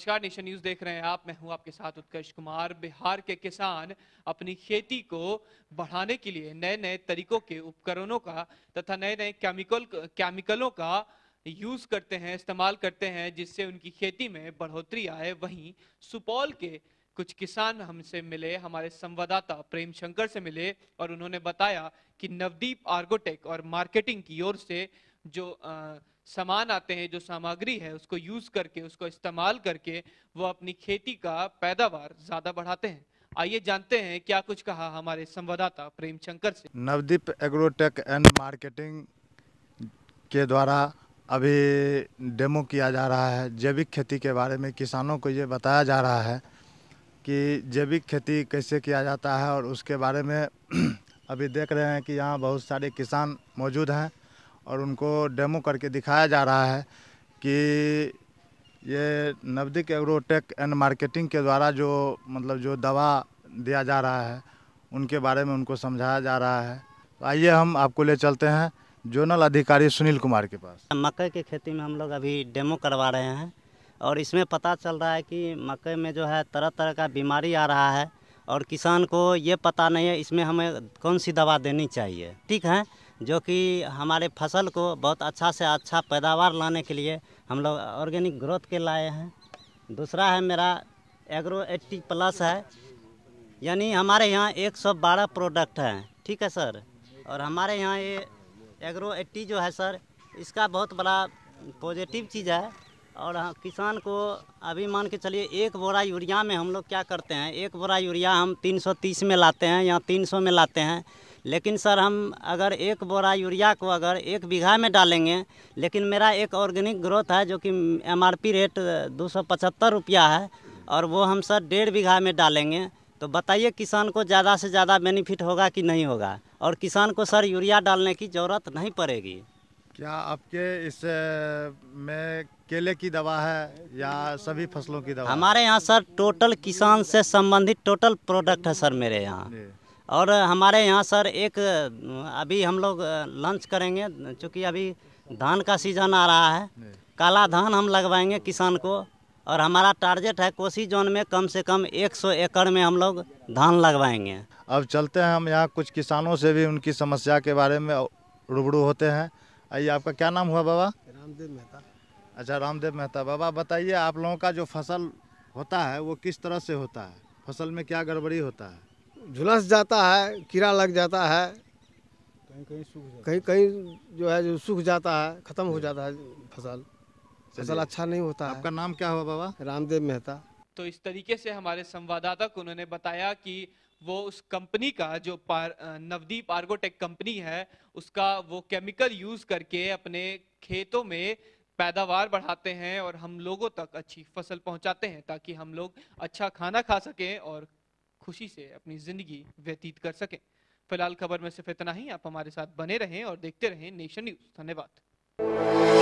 नमस्कार nation news देख रहे हैं आप मैं हूं आपके साथ उत्कर्ष कुमार बिहार के किसान अपनी खेती को बढ़ाने के लिए नए नए तरीकों के उपकरणों का तथा नए नए केमिकल केमिकलों का यूज करते हैं इस्तेमाल करते हैं जिससे उनकी खेती में बढ़ोतरी आए वहीं सुपौल के कुछ किसान हमसे मिले हमारे संवाददाता प्रेम शंकर से मिले और उन्होंने बताया कि नवदीप आर्गोटेक और मार्केटिंग की ओर से जो आ, सामान आते हैं जो सामग्री है उसको यूज करके उसको इस्तेमाल करके वो अपनी खेती का पैदावार ज्यादा बढ़ाते हैं आइए जानते हैं क्या कुछ कहा हमारे संवाददाता प्रेम शंकर से नवदीप एग्रोटेक एंड मार्केटिंग के द्वारा अभी डेमो किया जा रहा है जैविक खेती के बारे में किसानों को ये बताया जा रहा है कि जैविक खेती कैसे किया जाता है और उसके बारे में अभी देख रहे हैं कि यहाँ बहुत सारे किसान मौजूद हैं और उनको डेमो करके दिखाया जा रहा है कि ये नवदिक एग्रोटेक एंड मार्केटिंग के द्वारा जो मतलब जो दवा दिया जा रहा है उनके बारे में उनको समझाया जा रहा है तो आइए हम आपको ले चलते हैं जोनल अधिकारी सुनील कुमार के पास मकई की खेती में हम लोग अभी डेमो करवा रहे हैं और इसमें पता चल रहा है कि मकई में जो है तरह तरह का बीमारी आ रहा है और किसान को ये पता नहीं है इसमें हमें कौन सी दवा देनी चाहिए ठीक है जो कि हमारे फसल को बहुत अच्छा से अच्छा पैदावार लाने के लिए हम लोग ऑर्गेनिक ग्रोथ के लाए हैं दूसरा है मेरा एग्रो एट्टी प्लस है यानी हमारे यहाँ 112 प्रोडक्ट हैं ठीक है सर और हमारे यहाँ ये एग्रो एट्टी जो है सर इसका बहुत बड़ा पॉजिटिव चीज़ है और हाँ, किसान को अभी मान के चलिए एक बोरा यूरिया में हम लोग क्या करते हैं एक बोरा यूरिया हम 330 में लाते हैं या 300 में लाते हैं लेकिन सर हम अगर एक बोरा यूरिया को अगर एक बीघा में डालेंगे लेकिन मेरा एक ऑर्गेनिक ग्रोथ है जो कि एमआरपी रेट दो सौ रुपया है और वो हम सर डेढ़ बीघा में डालेंगे तो बताइए किसान को ज़्यादा से ज़्यादा बेनिफिट होगा कि नहीं होगा और किसान को सर यूरिया डालने की ज़रूरत नहीं पड़ेगी क्या आपके इस में केले की दवा है या सभी फसलों की दवा हमारे यहाँ सर टोटल किसान से संबंधित टोटल प्रोडक्ट है सर मेरे यहाँ और हमारे यहाँ सर एक अभी हम लोग लंच करेंगे चूँकि अभी धान का सीजन आ रहा है काला धान हम लगवाएंगे किसान को और हमारा टारगेट है कोसी जोन में कम से कम 100 एकड़ में हम लोग धान लगवाएंगे अब चलते हैं हम यहाँ कुछ किसानों से भी उनकी समस्या के बारे में रूबरू होते हैं आइए आपका क्या नाम हुआ बाबा रामदेव मेहता अच्छा रामदेव मेहता बाबा बताइए आप लोगों का जो फसल होता है वो किस तरह से होता है फसल में क्या गड़बड़ी होता है झुलस जाता है कीड़ा लग जाता है कहीं कहीं सूख कहीं कहीं जो है जो सूख जाता है ख़त्म हो जाता है फसल फसल अच्छा नहीं होता है। आपका नाम क्या हुआ बाबा रामदेव मेहता तो इस तरीके से हमारे संवाददाता को उन्होंने बताया कि वो उस कंपनी का जो पार, नवदीप आर्गोटेक कंपनी है उसका वो केमिकल यूज करके अपने खेतों में पैदावार बढ़ाते हैं और हम लोगों तक अच्छी फसल पहुंचाते हैं ताकि हम लोग अच्छा खाना खा सकें और खुशी से अपनी जिंदगी व्यतीत कर सकें फिलहाल खबर में सिर्फ इतना ही आप हमारे साथ बने रहें और देखते रहें नेशन न्यूज धन्यवाद